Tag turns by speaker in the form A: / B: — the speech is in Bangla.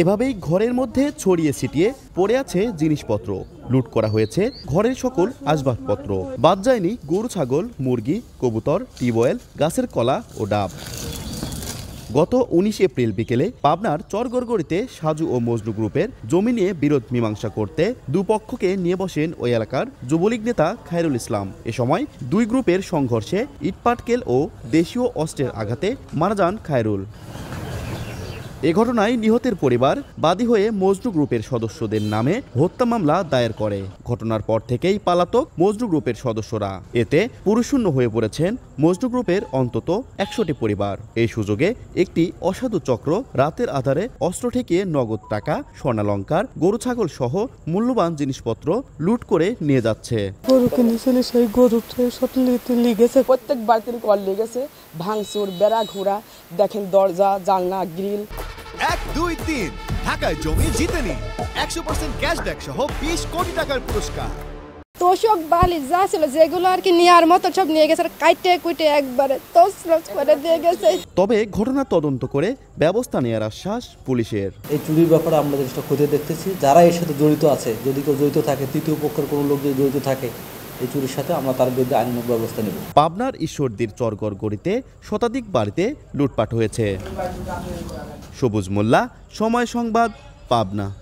A: এভাবেই ঘরের মধ্যে ছড়িয়ে ছিটিয়ে পড়ে আছে জিনিসপত্র লুট করা হয়েছে ঘরের সকল আসবাবপত্র বাদ যায়নি গরু ছাগল মুরগি কবুতর টিউবওয়েল গাছের কলা ও ডাব গত ১৯ এপ্রিল বিকেলে পাবনার চরগড়গড়িতে সাজু ও মজনু গ্রুপের জমি নিয়ে বিরোধ মীমাংসা করতে দুপক্ষকে নিয়ে বসেন ওই এলাকার যুবলীগ নেতা খায়রুল ইসলাম এ সময় দুই গ্রুপের সংঘর্ষে ইটপাটকেল ও দেশীয় অস্ত্রের আঘাতে মারা যান খায়রুল এ ঘটনায় নিহতের পরিবার বাদী হয়ে মজনু গ্রুপের সদস্যদের নামে হত্যা মামলা দায়ের করে ঘটনার পর থেকেই পালাতক মজনু গ্রুপের সদস্যরা এতে পুরুষূন্য হয়ে পড়েছেন মজনু গ্রুপের অন্তত একশোটি পরিবার এই সুযোগে একটি অসাধু চক্র রাতের আধারে অস্ত্র ঠেকিয়ে নগদ টাকা স্বর্ণালঙ্কার গরু ছাগল সহ মূল্যবান জিনিসপত্র লুট করে নিয়ে যাচ্ছে
B: গরু কিনেছিল সেই গরু প্রত্যেক বাড়িতে কল লেগেছে ভাঙচুর বেড়া ঘোড়া দেখেন দরজা জানলা গ্রিল
A: দুই তিন ঢাকায় জমি জিতে নিন একশো পার্সেন্ট ক্যাশব্যাক সহ বিশ কোটি টাকার পুরস্কার
B: তোষক বালি যা ছিল যেগুলো আর কি নেওয়ার মতো সব নিয়ে গেছে কাইটে কুইটে একবারে তছনছ করে দিয়ে গেছে
A: তবে ঘটনা তদন্ত করে ব্যবস্থা নেওয়ার আশ্বাস পুলিশের এই চুরির ব্যাপারে আমরা জিনিসটা খতিয়ে দেখতেছি যারা এর সাথে জড়িত আছে যদি কেউ জড়িত থাকে তৃতীয় পক্ষের কোনো লোক যদি জড়িত থাকে এই চুরির সাথে আমরা তার বিরুদ্ধে আইনমূলক ব্যবস্থা নেব পাবনার ঈশ্বরদীর চরগড় গড়িতে শতাধিক বাড়িতে লুটপাট হয়েছে সবুজ মোল্লা সময় সংবাদ পাবনা